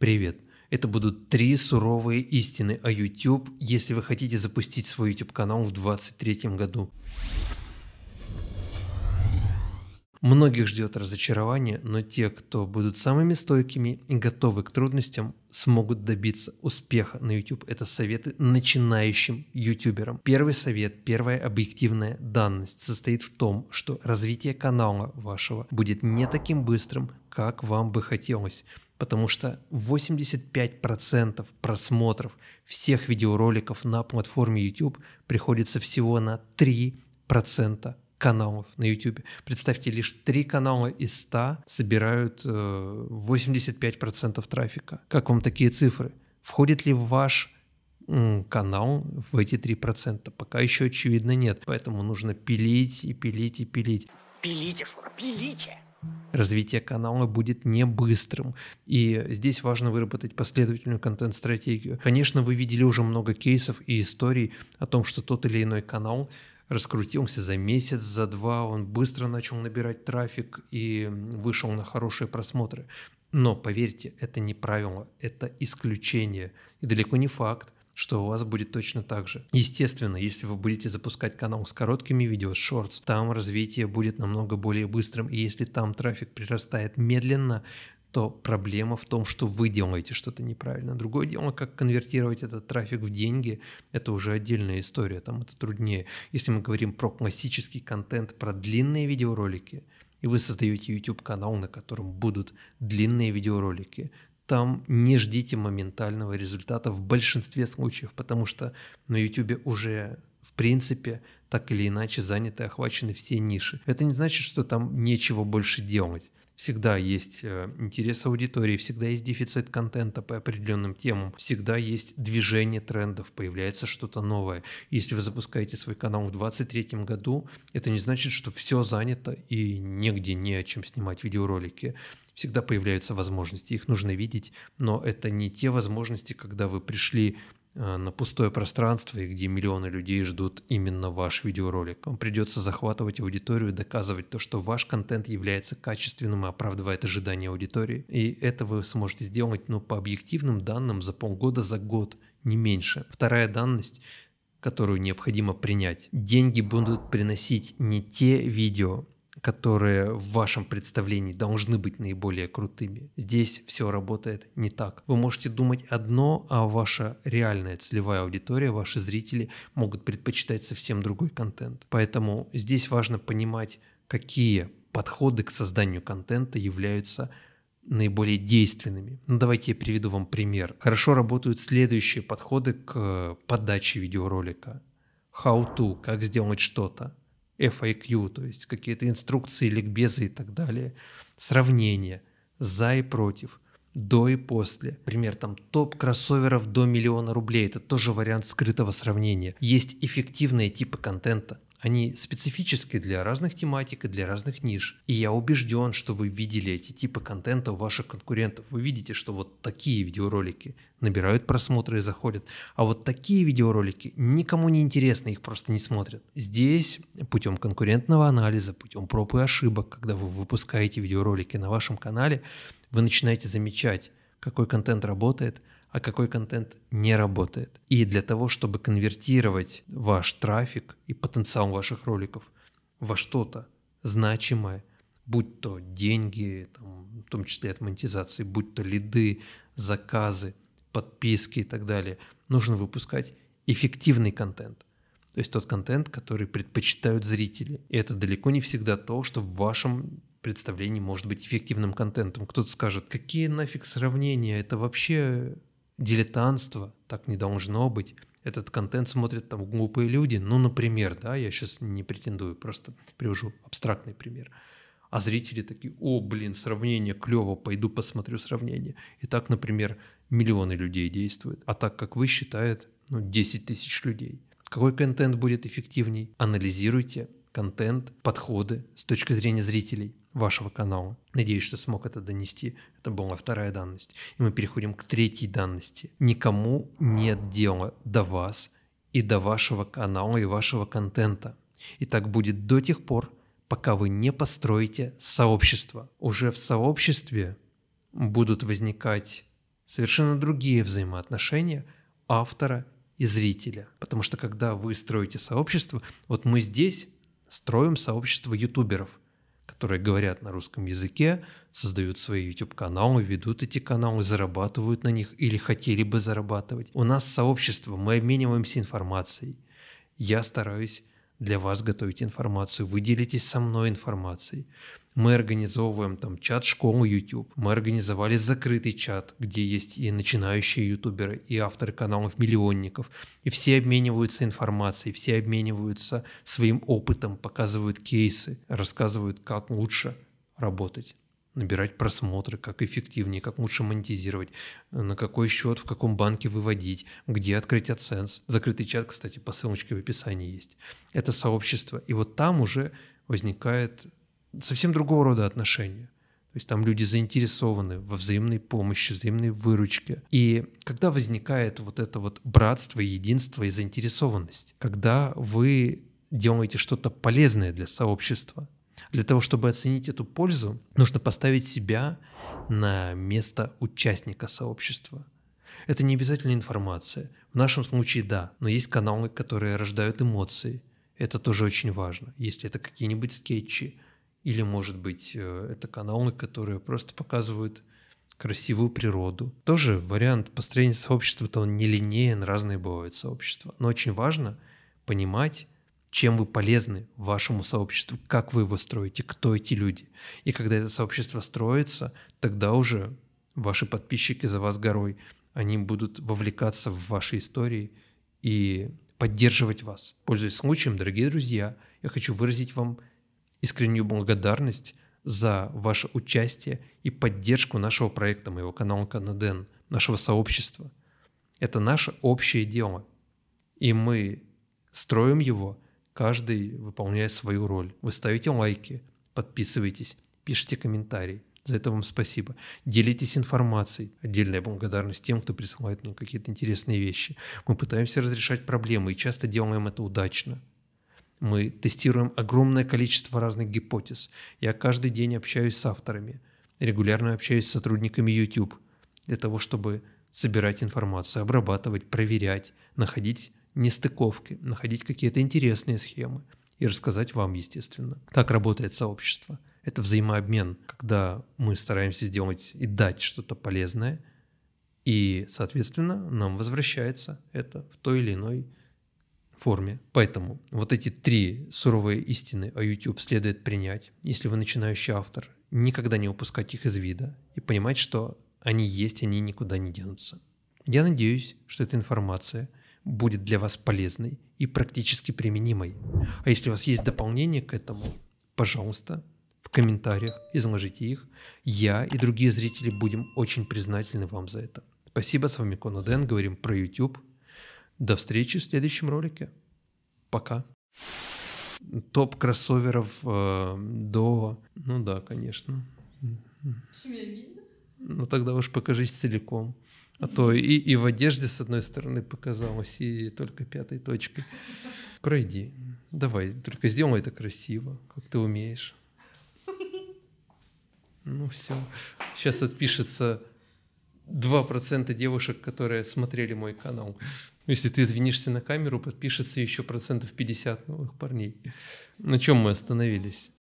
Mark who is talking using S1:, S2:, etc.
S1: Привет! Это будут три суровые истины о YouTube, если вы хотите запустить свой YouTube канал в 2023 году. Многих ждет разочарование, но те, кто будут самыми стойкими и готовы к трудностям, смогут добиться успеха на YouTube. Это советы начинающим ютуберам. Первый совет, первая объективная данность состоит в том, что развитие канала вашего будет не таким быстрым, как вам бы хотелось потому что 85% просмотров всех видеороликов на платформе YouTube приходится всего на 3% каналов на YouTube. Представьте, лишь 3 канала из 100 собирают 85% э, трафика. Как вам такие цифры? Входит ли ваш канал в эти 3%? Пока еще очевидно нет, поэтому нужно пилить и пилить и пилить. Пилите, Шура, пилите! развитие канала будет не быстрым. И здесь важно выработать последовательную контент-стратегию. Конечно, вы видели уже много кейсов и историй о том, что тот или иной канал раскрутился за месяц, за два, он быстро начал набирать трафик и вышел на хорошие просмотры. Но поверьте, это не правило, это исключение. И далеко не факт, что у вас будет точно так же. Естественно, если вы будете запускать канал с короткими видео, с шортс, там развитие будет намного более быстрым, и если там трафик прирастает медленно, то проблема в том, что вы делаете что-то неправильно. Другое дело, как конвертировать этот трафик в деньги, это уже отдельная история, там это труднее. Если мы говорим про классический контент, про длинные видеоролики, и вы создаете YouTube канал, на котором будут длинные видеоролики, там не ждите моментального результата в большинстве случаев, потому что на YouTube уже в принципе так или иначе заняты, охвачены все ниши. Это не значит, что там нечего больше делать. Всегда есть э, интерес аудитории, всегда есть дефицит контента по определенным темам, всегда есть движение трендов, появляется что-то новое. Если вы запускаете свой канал в 2023 году, это не значит, что все занято и негде не о чем снимать видеоролики всегда появляются возможности, их нужно видеть, но это не те возможности, когда вы пришли э, на пустое пространство, и где миллионы людей ждут именно ваш видеоролик. Вам придется захватывать аудиторию, и доказывать то, что ваш контент является качественным и оправдывает ожидания аудитории. И это вы сможете сделать, ну по объективным данным, за полгода, за год, не меньше. Вторая данность которую необходимо принять. Деньги будут приносить не те видео, которые в вашем представлении должны быть наиболее крутыми. Здесь все работает не так. Вы можете думать одно, а ваша реальная целевая аудитория, ваши зрители могут предпочитать совсем другой контент. Поэтому здесь важно понимать, какие подходы к созданию контента являются наиболее действенными. Ну, давайте я приведу вам пример. Хорошо работают следующие подходы к подаче видеоролика. How to, как сделать что-то FAQ, то есть какие-то инструкции, ликбезы и так далее, Сравнение, за и против, до и после. Пример там топ кроссоверов до миллиона рублей. Это тоже вариант скрытого сравнения. Есть эффективные типы контента, они специфические для разных тематик и для разных ниш. И я убежден, что вы видели эти типы контента у ваших конкурентов. Вы видите, что вот такие видеоролики набирают просмотры и заходят. А вот такие видеоролики никому не интересны, их просто не смотрят. Здесь путем конкурентного анализа, путем проб и ошибок, когда вы выпускаете видеоролики на вашем канале, вы начинаете замечать, какой контент работает – а какой контент не работает. И для того, чтобы конвертировать ваш трафик и потенциал ваших роликов во что-то значимое, будь то деньги, там, в том числе от монетизации, будь то лиды, заказы, подписки и так далее, нужно выпускать эффективный контент. То есть тот контент, который предпочитают зрители. И это далеко не всегда то, что в вашем представлении может быть эффективным контентом. Кто-то скажет, какие нафиг сравнения, это вообще дилетантство, так не должно быть. Этот контент смотрят там глупые люди, ну, например, да, я сейчас не претендую, просто привожу абстрактный пример. А зрители такие, о, блин, сравнение клево, пойду посмотрю сравнение. И так, например, миллионы людей действуют. А так, как вы, считает ну, 10 тысяч людей. Какой контент будет эффективней? Анализируйте контент, подходы с точки зрения зрителей вашего канала. Надеюсь, что смог это донести. Это была вторая данность. И мы переходим к третьей данности. Никому нет дела до вас и до вашего канала и вашего контента. И так будет до тех пор, пока вы не построите сообщество. Уже в сообществе будут возникать совершенно другие взаимоотношения автора и зрителя. Потому что когда вы строите сообщество, вот мы здесь строим сообщество ютуберов – которые говорят на русском языке, создают свои YouTube-каналы, ведут эти каналы, зарабатывают на них или хотели бы зарабатывать. У нас сообщество, мы обмениваемся информацией. Я стараюсь для вас готовить информацию, вы делитесь со мной информацией. Мы организовываем там чат школы YouTube, мы организовали закрытый чат, где есть и начинающие ютуберы, и авторы каналов миллионников, и все обмениваются информацией, все обмениваются своим опытом, показывают кейсы, рассказывают, как лучше работать набирать просмотры, как эффективнее, как лучше монетизировать, э, на какой счет, в каком банке выводить, где открыть AdSense. Закрытый чат, кстати, по ссылочке в описании есть. Это сообщество. И вот там уже возникает совсем другого рода отношения. То есть там люди заинтересованы во взаимной помощи, взаимной выручке. И когда возникает вот это вот братство, единство и заинтересованность, когда вы делаете что-то полезное для сообщества, для того, чтобы оценить эту пользу, нужно поставить себя на место участника сообщества. Это не обязательно информация. В нашем случае да, но есть каналы, которые рождают эмоции. Это тоже очень важно. Если это какие-нибудь скетчи, или, может быть, э, это каналы, которые просто показывают красивую природу. Тоже вариант построения сообщества, то он нелинеен, разные бывают сообщества. Но очень важно понимать, чем вы полезны вашему сообществу, как вы его строите, кто эти люди. И когда это сообщество строится, тогда уже ваши подписчики за вас горой, они будут вовлекаться в ваши истории и поддерживать вас. Пользуясь случаем, дорогие друзья, я хочу выразить вам искреннюю благодарность за ваше участие и поддержку нашего проекта, моего канала Канаден, нашего сообщества. Это наше общее дело, и мы строим его – каждый выполняет свою роль. Вы ставите лайки, подписывайтесь, пишите комментарии. За это вам спасибо. Делитесь информацией. Отдельная благодарность тем, кто присылает мне какие-то интересные вещи. Мы пытаемся разрешать проблемы и часто делаем это удачно. Мы тестируем огромное количество разных гипотез. Я каждый день общаюсь с авторами. Регулярно общаюсь с сотрудниками YouTube для того, чтобы собирать информацию, обрабатывать, проверять, находить нестыковки, находить какие-то интересные схемы и рассказать вам, естественно, как работает сообщество. Это взаимообмен, когда мы стараемся сделать и дать что-то полезное, и, соответственно, нам возвращается это в той или иной форме. Поэтому вот эти три суровые истины о YouTube следует принять, если вы начинающий автор, никогда не упускать их из вида и понимать, что они есть, они никуда не денутся. Я надеюсь, что эта информация будет для вас полезной и практически применимой. А если у вас есть дополнение к этому, пожалуйста, в комментариях изложите их. Я и другие зрители будем очень признательны вам за это. Спасибо, с вами Коно Дэн, говорим про YouTube. До встречи в следующем ролике. Пока. Топ кроссоверов э, до... Ну да, конечно. Ну тогда уж покажись целиком. А то и, и в одежде с одной стороны показалось, и только пятой точкой. Пройди. Давай, только сделай это красиво, как ты умеешь. Ну все. Сейчас отпишется 2% девушек, которые смотрели мой канал. Если ты извинишься на камеру, подпишется еще процентов 50 новых парней. На чем мы остановились?